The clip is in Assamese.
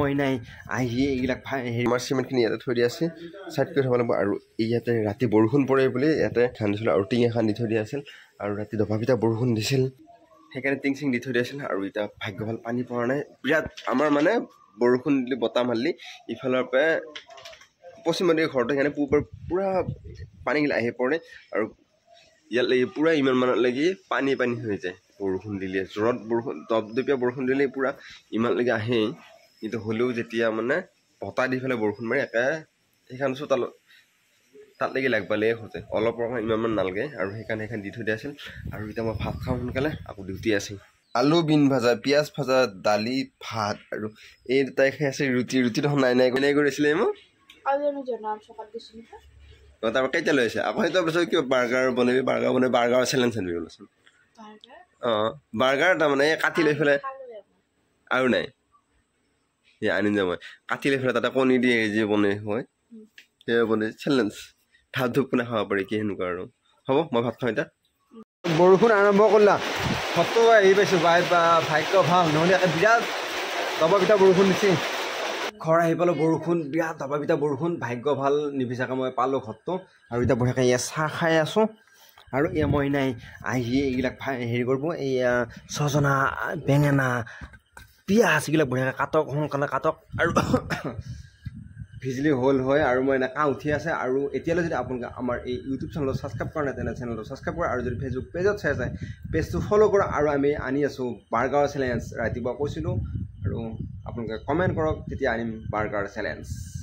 পই নাই আহি এইবিলাক হেৰি আমাৰ চিমেণ্টখিনি ইয়াতে থৈ দিয়া আছে ছাইড কৰি থ'ব লাগিব আৰু ইয়াতে ৰাতি বৰষুণ পৰে বুলি ইয়াতে খান্দিছিল আৰু টিঙে খান্দি থৈ দিয়া আছিল আৰু ৰাতি পিঠা বৰষুণ দিছিল সেইকাৰণে টিং চিং দি থৈ দিয়া দিয়াছিল আৰু এতিয়া ভাগ্য ভাল পানী পৰা নাই বিৰাট আমাৰ মানে বৰষুণ দিলে বতাহ মাৰিলে ইফালৰ পৰা পশ্চিম দিকে ঘৰতে সেইকাৰণে পূবৰ পূৰা পানীগিলা আহি পৰে আৰু ইয়ালৈকে পূৰা ইমান ইমানমানলৈকে পানী পানী হৈ যায় বৰষুণ দিলে জ্বৰত বৰষুণ দপদপীয়া বৰষুণ দিলে পূৰা ইমানলৈকে আহেই কিন্তু হ'লেও যেতিয়া মানে বতাহ দি পেলাই বৰষুণ মাৰি একে সেইখন চোতাল তাত লাগি লাগবালেই সৈতে অলপৰ কাৰণে ইমানমান নালাগে আৰু সেইকাৰণে সেইখন দি থৈ দিয়া আছিল আৰু এতিয়া মই ভাত খাওঁ সোনকালে আকৌ ডিউটি আছিল আলু বিন ভাজা পিঁয়াজ ভাজা দালি ভাত আৰু এই দুটাই খাই আছে ৰুটি ৰুটি দেখোন নাই নাই কেনেকৈ কৰিছিলে মই আৰু নাই সেই আনি কাটি লৈ ফেলে তাতে কণী দিয়ে যে বনে হয় সেয়া বনে চেলেঞ্জ ধাপ ধূপ কোনে খাব পাৰি কি সেনেকুৱা আৰু হ'ব মই ভাত খাওঁ এতিয়া বৰষুণ আৰম্ভ কৰিলা ভাতটো আহি পাইছোঁ বাই বা ভাগ্য ভাল নহ'লে একে বিৰাট দবাপিতা বৰষুণ দিছে ঘৰ আহি পালোঁ বৰষুণ বিৰাট পিঠা বৰষুণ ভাগ্য ভাল নিবিচাৰকৈ মই পালোঁ ঘৰটো আৰু এতিয়া বঢ়িয়াকৈ ইয়াত চাহ খাই আছোঁ আৰু এয়া মই নাই আহি এইবিলাক হেৰি কৰিব এইয়া ছজনা বেঙেনা পিয়া আছিলে বঢ়িয়াকৈ কাটক সোনকালে কাটক আৰু ভিজিলি হ'ল হয় আৰু মই এনেকৈ উঠি আছে আৰু এতিয়ালৈ যদি আপোনালোকে আমাৰ এই ইউটিউব চেনেলত ছাবস্ক্ৰাইব কৰা নাই তেনে চেনেলটো ছাবস্ক্ৰাইব কৰা আৰু যদি ফেচবুক পেজত চাই আছে পেজটো ফ'ল' কৰা আৰু আমি আনি আছোঁ বাৰ্গাৰ চেলেঞ্জ ৰাতিপুৱা কৈছিলোঁ আৰু আপোনালোকে কমেণ্ট কৰক তেতিয়া আনিম বাৰ্গাৰ চেলেঞ্জ